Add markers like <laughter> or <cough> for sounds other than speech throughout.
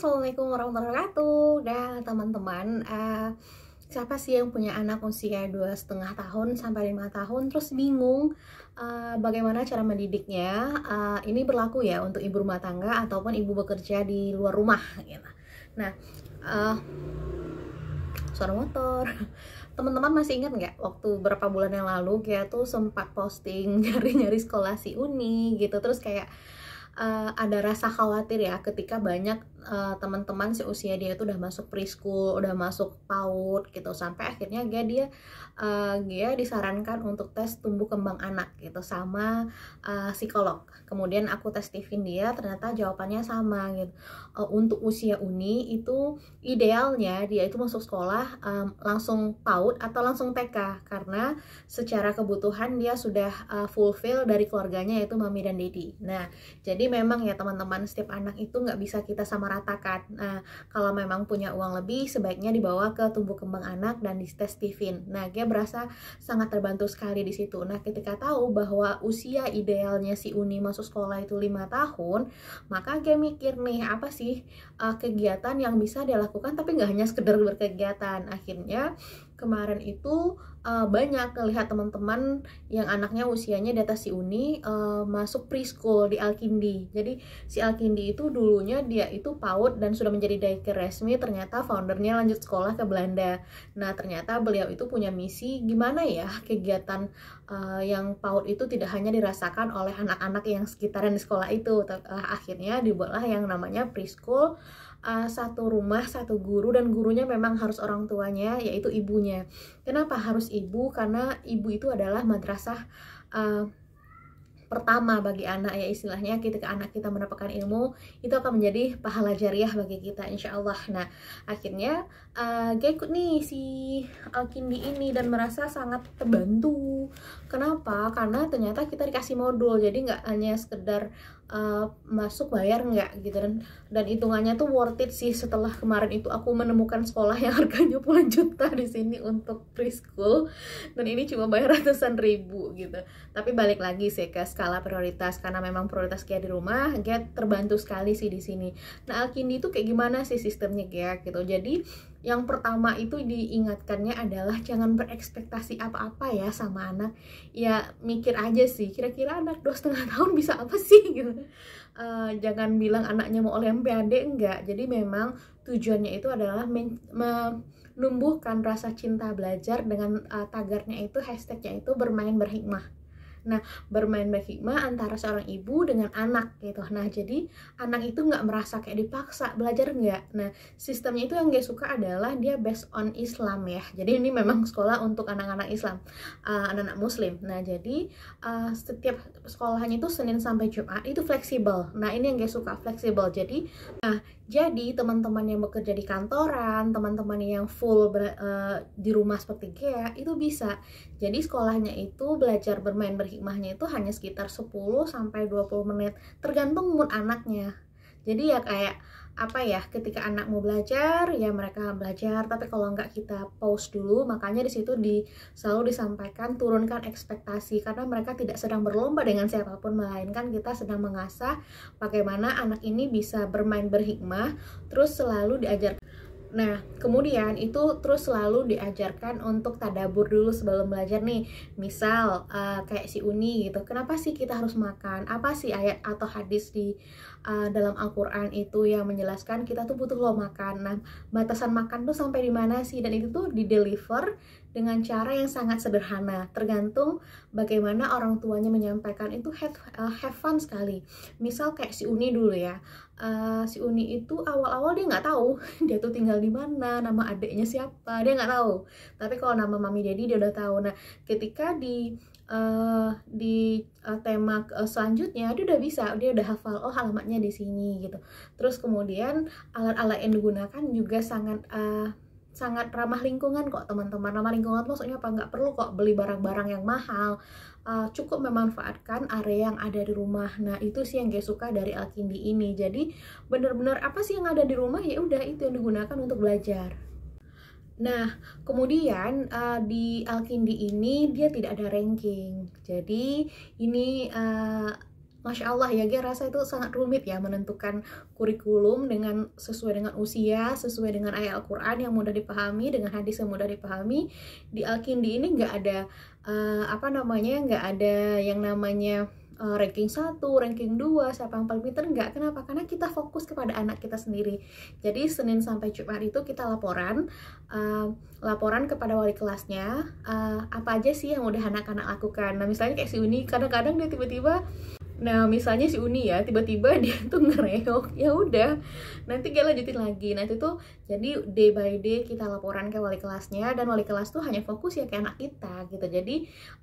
Assalamualaikum warahmatullahi wabarakatuh Nah teman-teman uh, Siapa sih yang punya anak usia dua setengah tahun sampai lima tahun Terus bingung uh, bagaimana cara mendidiknya uh, Ini berlaku ya untuk ibu rumah tangga ataupun ibu bekerja di luar rumah gitu. Nah uh, Suara motor <laughs> teman-teman masih ingat nggak waktu berapa bulan yang lalu kita tuh sempat posting <laughs> nyari-nyari sekolah si Uni gitu terus kayak uh, ada rasa khawatir ya ketika banyak uh, teman-teman usia dia itu udah masuk preschool, udah masuk PAUD gitu sampai akhirnya dia dia eh, uh, dia disarankan untuk tes tumbuh kembang anak gitu sama uh, psikolog. Kemudian aku tes Tivin dia ternyata jawabannya sama gitu. Uh, untuk usia uni itu idealnya dia itu masuk sekolah um, langsung PAUD atau langsung TK karena secara kebutuhan dia sudah uh, fulfill dari keluarganya yaitu mami dan dedi. Nah, jadi memang ya teman-teman setiap anak itu nggak bisa kita sama meratakan. Nah, kalau memang punya uang lebih, sebaiknya dibawa ke tumbuh kembang anak dan di tes Tivin. Nah, dia berasa sangat terbantu sekali di situ. Nah, ketika tahu bahwa usia idealnya si Uni masuk sekolah itu lima tahun, maka dia mikir nih apa sih uh, kegiatan yang bisa dia lakukan tapi nggak hanya sekedar berkegiatan. Akhirnya kemarin itu uh, banyak melihat teman-teman yang anaknya usianya di atas si Uni uh, masuk preschool di Alkindi. Jadi si Alkindi itu dulunya dia itu PAUD dan sudah menjadi daycare resmi, ternyata foundernya lanjut sekolah ke Belanda. Nah, ternyata beliau itu punya misi gimana ya kegiatan uh, yang PAUD itu tidak hanya dirasakan oleh anak-anak yang sekitaran di sekolah itu. akhirnya dibuatlah yang namanya preschool uh, satu rumah satu guru dan gurunya memang harus orang tuanya yaitu ibunya kenapa harus ibu karena ibu itu adalah madrasah uh, pertama bagi anak ya istilahnya ketika anak kita mendapatkan ilmu itu akan menjadi pahala jariah bagi kita insya Allah nah akhirnya uh, gak ikut nih si Alkindi ini dan merasa sangat terbantu kenapa karena ternyata kita dikasih modul jadi nggak hanya sekedar Eh, masuk bayar nggak gitu dan dan hitungannya tuh worth it sih setelah kemarin itu aku menemukan sekolah yang <laughs> harganya puluhan juta di sini untuk preschool dan ini cuma bayar <laughs> ratusan ribu gitu tapi balik lagi sih ke skala prioritas karena memang prioritas kayak di rumah kayak terbantu sekali sih di sini nah Alkindi itu kayak gimana sih sistemnya kayak gitu jadi yang pertama itu diingatkannya adalah jangan berekspektasi apa-apa ya sama anak. Ya mikir aja sih, kira-kira anak dua setengah tahun bisa apa sih <laughs> gitu. Uh, jangan bilang anaknya mau oleh MPAD enggak. Jadi memang tujuannya itu adalah menumbuhkan rasa cinta belajar dengan uh, tagarnya itu hashtagnya itu bermain berhikmah Nah, bermain berhikmah antara seorang ibu dengan anak gitu. Nah, jadi anak itu nggak merasa kayak dipaksa belajar nggak. Nah, sistemnya itu yang gue suka adalah dia based on Islam ya. Jadi ini memang sekolah untuk anak-anak Islam, anak eh, anak-anak Muslim. Nah, jadi uh, setiap sekolahnya itu Senin sampai Jumat itu fleksibel. Nah, ini yang gue suka fleksibel. Jadi, nah jadi teman-teman yang bekerja di kantoran, teman-teman yang full ber, uh, di rumah seperti Gea itu bisa. Jadi sekolahnya itu belajar bermain berhikmahnya itu hanya sekitar 10 20 menit tergantung mood anaknya. Jadi ya kayak apa ya ketika anak mau belajar ya mereka belajar tapi kalau nggak kita pause dulu makanya di situ di selalu disampaikan turunkan ekspektasi karena mereka tidak sedang berlomba dengan siapapun melainkan kita sedang mengasah bagaimana anak ini bisa bermain berhikmah terus selalu diajar Nah, kemudian itu terus selalu diajarkan untuk tadabur dulu sebelum belajar nih. Misal uh, kayak si Uni gitu. Kenapa sih kita harus makan? Apa sih ayat atau hadis di uh, dalam Al-Quran itu yang menjelaskan kita tuh butuh loh makan. Nah, batasan makan tuh sampai di mana sih? Dan itu tuh di-deliver dengan cara yang sangat sederhana. Tergantung bagaimana orang tuanya menyampaikan itu have, uh, have fun sekali. Misal kayak si Uni dulu ya. Uh, si Uni itu awal-awal dia nggak tahu <laughs> dia tuh tinggal di mana, nama adiknya siapa, dia nggak tahu. Tapi kalau nama mami jadi dia udah tahu. Nah, ketika di uh, di uh, tema eh, selanjutnya dia udah bisa dia udah hafal oh alamatnya di sini gitu terus kemudian alat-alat yang digunakan juga sangat uh, sangat ramah lingkungan kok teman-teman ramah lingkungan maksudnya apa nggak perlu kok beli barang-barang yang mahal uh, cukup memanfaatkan area yang ada di rumah nah itu sih yang gue suka dari Alkindi ini jadi bener-bener apa sih yang ada di rumah ya udah itu yang digunakan untuk belajar Nah, kemudian uh, di Alkindi ini dia tidak ada ranking. Jadi ini uh, Masya Allah ya, gue rasa itu sangat rumit ya menentukan kurikulum dengan sesuai dengan usia, sesuai dengan ayat Al-Quran yang mudah dipahami, dengan hadis yang mudah dipahami. Di Alkindi ini nggak ada, uh, apa namanya, nggak ada yang namanya uh, ranking 1, ranking 2, siapa yang paling pinter, enggak. Kenapa? Karena kita fokus kepada anak kita sendiri. Jadi Senin sampai Jumat itu kita laporan, uh, laporan kepada wali kelasnya, uh, apa aja sih yang udah anak-anak lakukan. Nah misalnya kayak si Uni, kadang-kadang dia tiba-tiba Nah, misalnya si Uni ya, tiba-tiba <laughs> dia tuh ngereok. Ya udah, nanti dia lanjutin lagi. Nanti tuh jadi day by day kita laporan ke wali kelasnya dan wali kelas tuh hanya fokus ya ke anak kita gitu. Jadi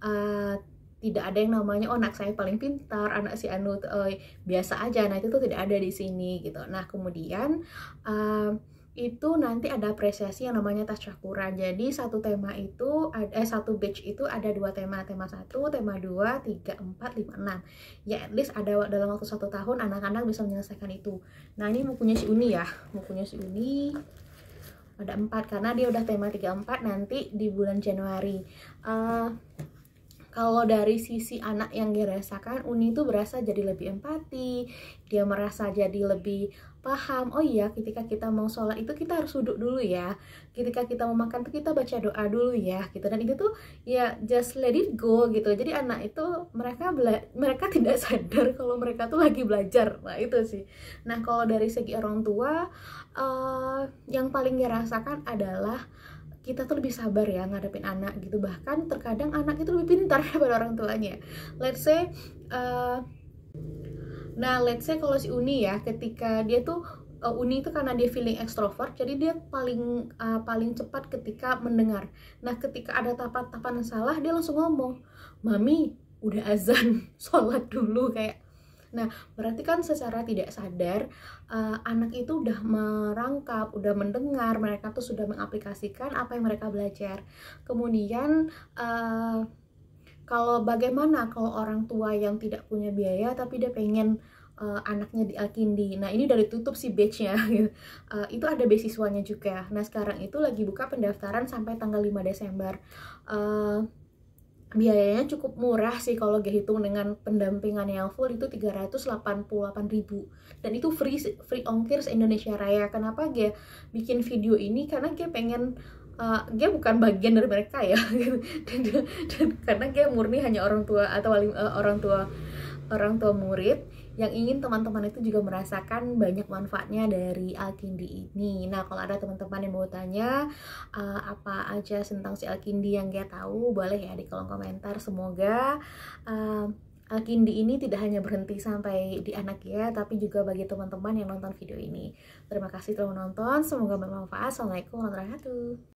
uh, tidak ada yang namanya oh anak saya paling pintar anak si anu uh, biasa aja nah itu tuh tidak ada di sini gitu nah kemudian uh, itu nanti ada apresiasi yang namanya tas cakura Jadi satu tema itu eh satu batch itu ada dua tema, tema satu, tema dua, tiga, empat, lima, enam. Ya at least ada dalam waktu satu tahun anak-anak bisa menyelesaikan itu. Nah ini bukunya si Uni ya, bukunya si Uni ada empat karena dia udah tema tiga empat nanti di bulan Januari. Uh, kalau dari sisi anak yang dirasakan, rasakan, Uni itu berasa jadi lebih empati, dia merasa jadi lebih paham. Oh iya, ketika kita mau sholat itu kita harus duduk dulu ya. Ketika kita mau makan tuh kita baca doa dulu ya, gitu. Dan itu tuh ya just let it go gitu. Jadi anak itu mereka mereka <laughs> tidak sadar kalau mereka tuh lagi belajar. Nah itu sih. Nah kalau dari segi orang tua, uh, yang paling dirasakan rasakan adalah kita tuh lebih sabar ya ngadepin anak gitu bahkan terkadang anak itu lebih pintar <laughs> daripada orang tuanya let's say uh, nah let's say kalau si Uni ya ketika dia tuh uh, Uni itu karena dia feeling extrovert jadi dia paling uh, paling cepat ketika mendengar nah ketika ada tapat tapan salah dia langsung ngomong mami udah azan <laughs> sholat dulu kayak Nah, berarti kan secara tidak sadar uh, anak itu udah merangkap, udah mendengar, mereka tuh sudah mengaplikasikan apa yang mereka belajar. Kemudian uh, kalau bagaimana kalau orang tua yang tidak punya biaya tapi dia pengen uh, anaknya di Alkindi. Nah ini dari tutup si batchnya. Gitu. <laughs> Uh, itu ada beasiswanya juga. Nah sekarang itu lagi buka pendaftaran sampai tanggal 5 Desember. Uh, biayanya cukup murah sih kalau gue hitung dengan pendampingan yang full itu 388.000 dan itu free free ongkir se Indonesia Raya. Kenapa gue bikin video ini? Karena gue pengen uh, eh, gue bukan bagian dari mereka ya. <laughs> dan, dan, dan karena gue murni hanya orang tua atau uh, orang tua orang tua murid yang ingin teman-teman itu juga merasakan banyak manfaatnya dari Alkindi ini. Nah, kalau ada teman-teman yang mau tanya uh, apa aja tentang si Alkindi yang dia tahu, boleh ya di kolom komentar. Semoga uh, Alkindi ini tidak hanya berhenti sampai di anak ya, tapi juga bagi teman-teman yang nonton video ini. Terima kasih telah menonton, semoga bermanfaat. Assalamualaikum warahmatullahi wabarakatuh.